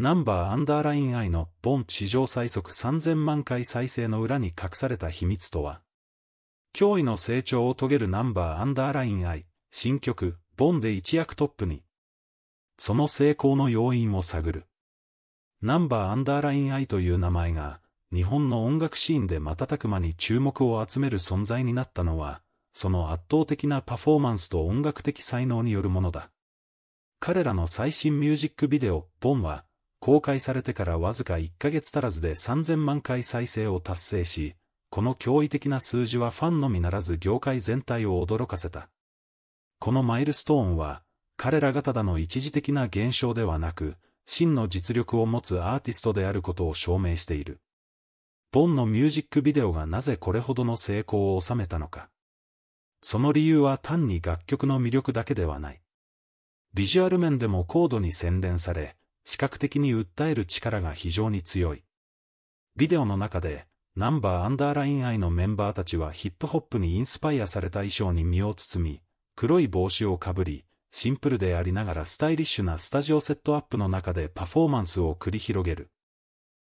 ナンバーアンダーライン I のン史上最速3000万回再生の裏に隠された秘密とは驚異の成長を遂げるナンバーアンダーライン I、新曲、ボンで一躍トップに。その成功の要因を探る。ナンバーアンダーライン I という名前が、日本の音楽シーンで瞬く間に注目を集める存在になったのは、その圧倒的なパフォーマンスと音楽的才能によるものだ。彼らの最新ミュージックビデオ、ボンは、公開されてからわずか1ヶ月足らずで3000万回再生を達成し、この驚異的な数字はファンのみならず業界全体を驚かせた。このマイルストーンは、彼らがただの一時的な現象ではなく、真の実力を持つアーティストであることを証明している。ボンのミュージックビデオがなぜこれほどの成功を収めたのか。その理由は単に楽曲の魅力だけではない。ビジュアル面でも高度に洗練され、視覚的に訴える力が非常に強い。ビデオの中で、ナンバーアンダーライン愛のメンバーたちはヒップホップにインスパイアされた衣装に身を包み、黒い帽子をかぶり、シンプルでありながらスタイリッシュなスタジオセットアップの中でパフォーマンスを繰り広げる。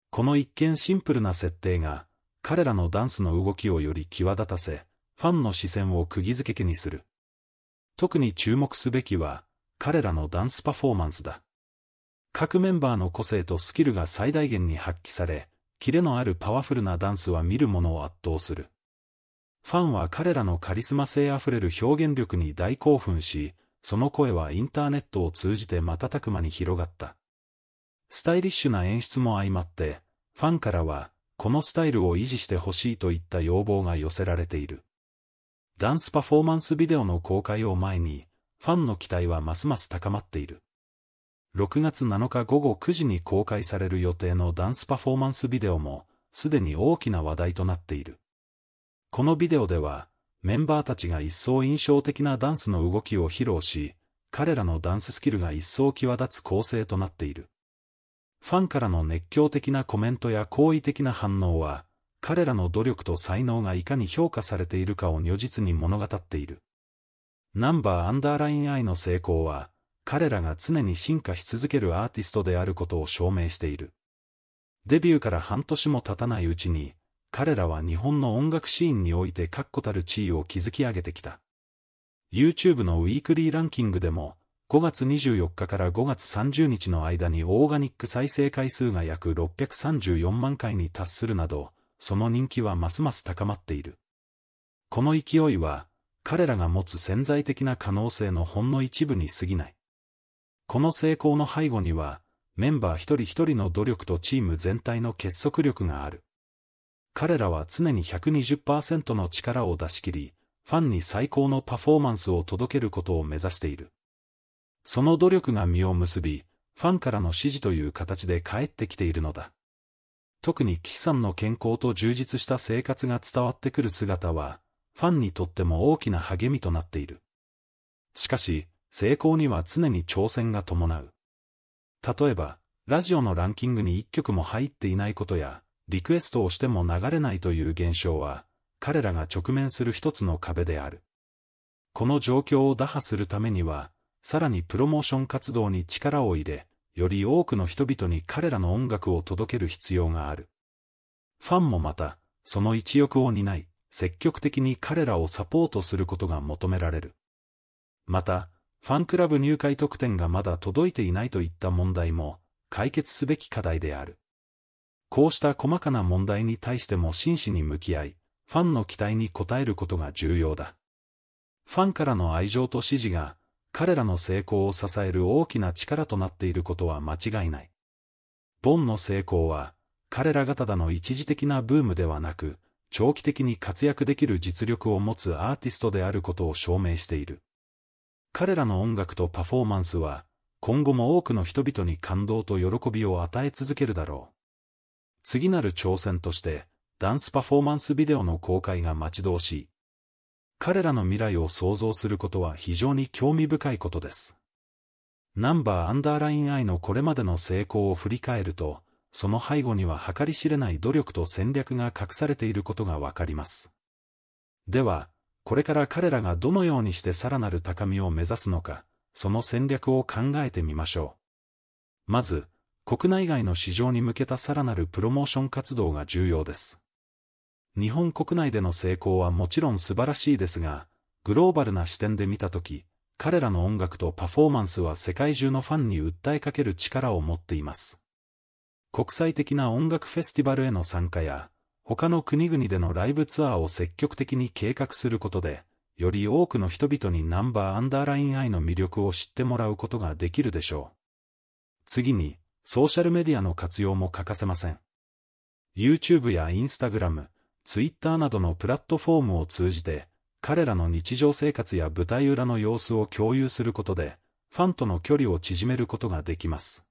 この一見シンプルな設定が、彼らのダンスの動きをより際立たせ、ファンの視線を釘付けにする。特に注目すべきは、彼らのダンスパフォーマンスだ。各メンバーの個性とスキルが最大限に発揮され、キレのあるパワフルなダンスは見る者を圧倒する。ファンは彼らのカリスマ性あふれる表現力に大興奮し、その声はインターネットを通じて瞬く間に広がった。スタイリッシュな演出も相まって、ファンからは、このスタイルを維持してほしいといった要望が寄せられている。ダンスパフォーマンスビデオの公開を前に、ファンの期待はますます高まっている。6月7日午後9時に公開される予定のダンスパフォーマンスビデオも、すでに大きな話題となっている。このビデオでは、メンバーたちが一層印象的なダンスの動きを披露し、彼らのダンススキルが一層際立つ構成となっている。ファンからの熱狂的なコメントや好意的な反応は、彼らの努力と才能がいかに評価されているかを如実に物語っている。ナンバーアンダーライン I の成功は、彼らが常に進化し続けるアーティストであることを証明している。デビューから半年も経たないうちに、彼らは日本の音楽シーンにおいて確固たる地位を築き上げてきた。YouTube のウィークリーランキングでも、5月24日から5月30日の間にオーガニック再生回数が約634万回に達するなど、その人気はますます高まっている。この勢いは、彼らが持つ潜在的な可能性のほんの一部に過ぎない。この成功の背後には、メンバー一人一人の努力とチーム全体の結束力がある。彼らは常に120%の力を出し切り、ファンに最高のパフォーマンスを届けることを目指している。その努力が実を結び、ファンからの支持という形で帰ってきているのだ。特に岸さんの健康と充実した生活が伝わってくる姿は、ファンにとっても大きな励みとなっている。しかし、成功には常に挑戦が伴う。例えば、ラジオのランキングに一曲も入っていないことや、リクエストをしても流れないという現象は、彼らが直面する一つの壁である。この状況を打破するためには、さらにプロモーション活動に力を入れ、より多くの人々に彼らの音楽を届ける必要がある。ファンもまた、その一翼を担い、積極的に彼らをサポートすることが求められる。また、ファンクラブ入会特典がまだ届いていないといった問題も、解決すべき課題である。こうした細かな問題に対しても真摯に向き合い、ファンの期待に応えることが重要だ。ファンからの愛情と支持が、彼らの成功を支える大きな力となっていることは間違いない。ボンの成功は、彼らがただの一時的なブームではなく、長期的に活躍できる実力を持つアーティストであることを証明している。彼らの音楽とパフォーマンスは、今後も多くの人々に感動と喜びを与え続けるだろう。次なる挑戦として、ダンスパフォーマンスビデオの公開が待ち遠しい。彼らの未来を想像することは非常に興味深いことです。ナンバーアンダーライン I のこれまでの成功を振り返ると、その背後には計り知れない努力と戦略が隠されていることがわかります。では、これから彼らがどのようにしてさらなる高みを目指すのか、その戦略を考えてみましょう。まず、国内外の市場に向けたさらなるプロモーション活動が重要です。日本国内での成功はもちろん素晴らしいですが、グローバルな視点で見たとき、彼らの音楽とパフォーマンスは世界中のファンに訴えかける力を持っています。国際的な音楽フェスティバルへの参加や、他の国々でのライブツアーを積極的に計画することで、より多くの人々にナンバーアンダーライン I の魅力を知ってもらうことができるでしょう。次に、ソーシャルメディアの活用も欠かせません。YouTube や Instagram、Twitter などのプラットフォームを通じて、彼らの日常生活や舞台裏の様子を共有することで、ファンとの距離を縮めることができます。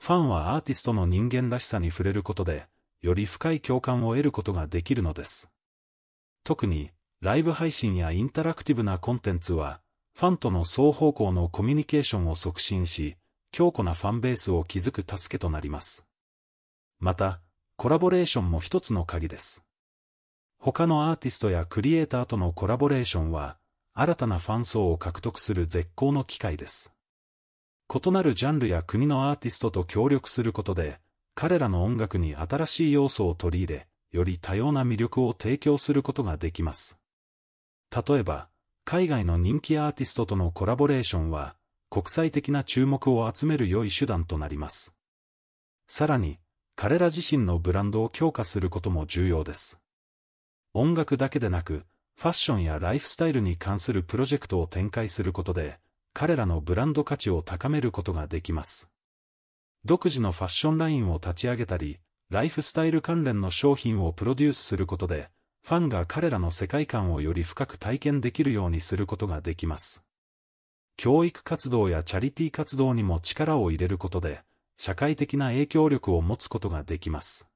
ファンはアーティストの人間らしさに触れることで、より深い共感を得ることができるのです。特に、ライブ配信やインタラクティブなコンテンツは、ファンとの双方向のコミュニケーションを促進し、強固なファンベースを築く助けとなります。また、コラボレーションも一つの鍵です。他のアーティストやクリエイターとのコラボレーションは、新たなファン層を獲得する絶好の機会です。異なるジャンルや国のアーティストと協力することで、彼らの音楽に新しい要素を取り入れ、より多様な魅力を提供することができます。例えば、海外の人気アーティストとのコラボレーションは、国際的な注目を集める良い手段となります。さらに、彼ら自身のブランドを強化することも重要です。音楽だけでなく、ファッションやライフスタイルに関するプロジェクトを展開することで、彼らのブランド価値を高めることができます。独自のファッションラインを立ち上げたり、ライフスタイル関連の商品をプロデュースすることで、ファンが彼らの世界観をより深く体験できるようにすることができます。教育活動やチャリティー活動にも力を入れることで、社会的な影響力を持つことができます。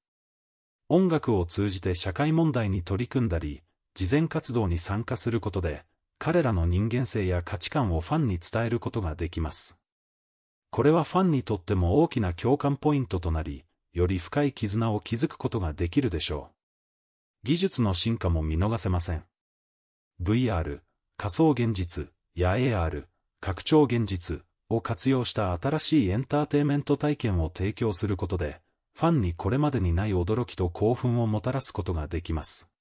音楽を通じて社会問題に取り組んだり、慈善活動に参加することで、彼らの人間性や価値観をファンに伝えることができます。これはファンにとっても大きな共感ポイントとなり、より深い絆を築くことができるでしょう。技術の進化も見逃せません。VR、仮想現実、や AR、拡張現実を活用した新しいエンターテイメント体験を提供することで、ファンにこれまでにない驚きと興奮をもたらすことができます。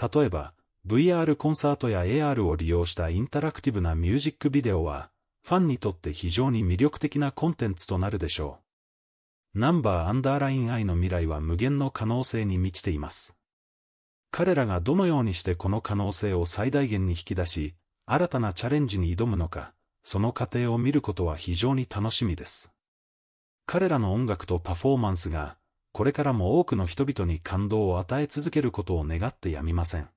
例えば、VR コンサートや AR を利用したインタラクティブなミュージックビデオは、ファンにとって非常に魅力的なコンテンツとなるでしょう。ナンバーアンダーラインイの未来は無限の可能性に満ちています。彼らがどのようにしてこの可能性を最大限に引き出し、新たなチャレンジに挑むのか、その過程を見ることは非常に楽しみです。彼らの音楽とパフォーマンスが、これからも多くの人々に感動を与え続けることを願ってやみません。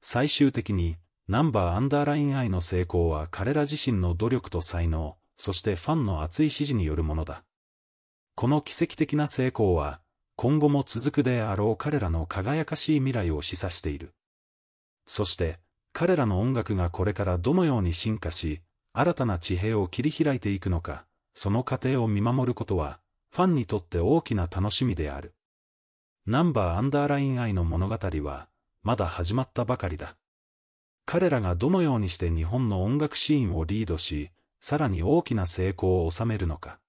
最終的に、ナンバーアンダーラインイの成功は彼ら自身の努力と才能、そしてファンの熱い支持によるものだ。この奇跡的な成功は、今後も続くであろう彼らの輝かしい未来を示唆している。そして、彼らの音楽がこれからどのように進化し、新たな地平を切り開いていくのか、その過程を見守ることは、ファンにとって大きな楽しみである。ナンバーアンダーライン愛の物語は、まだ始まったばかりだ。彼らがどのようにして日本の音楽シーンをリードし、さらに大きな成功を収めるのか。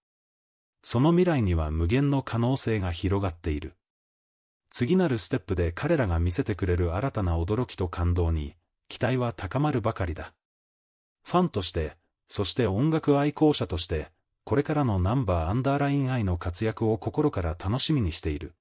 その未来には無限の可能性が広がっている。次なるステップで彼らが見せてくれる新たな驚きと感動に、期待は高まるばかりだ。ファンとして、そして音楽愛好者として、これからのナンバーアンダーライン愛の活躍を心から楽しみにしている。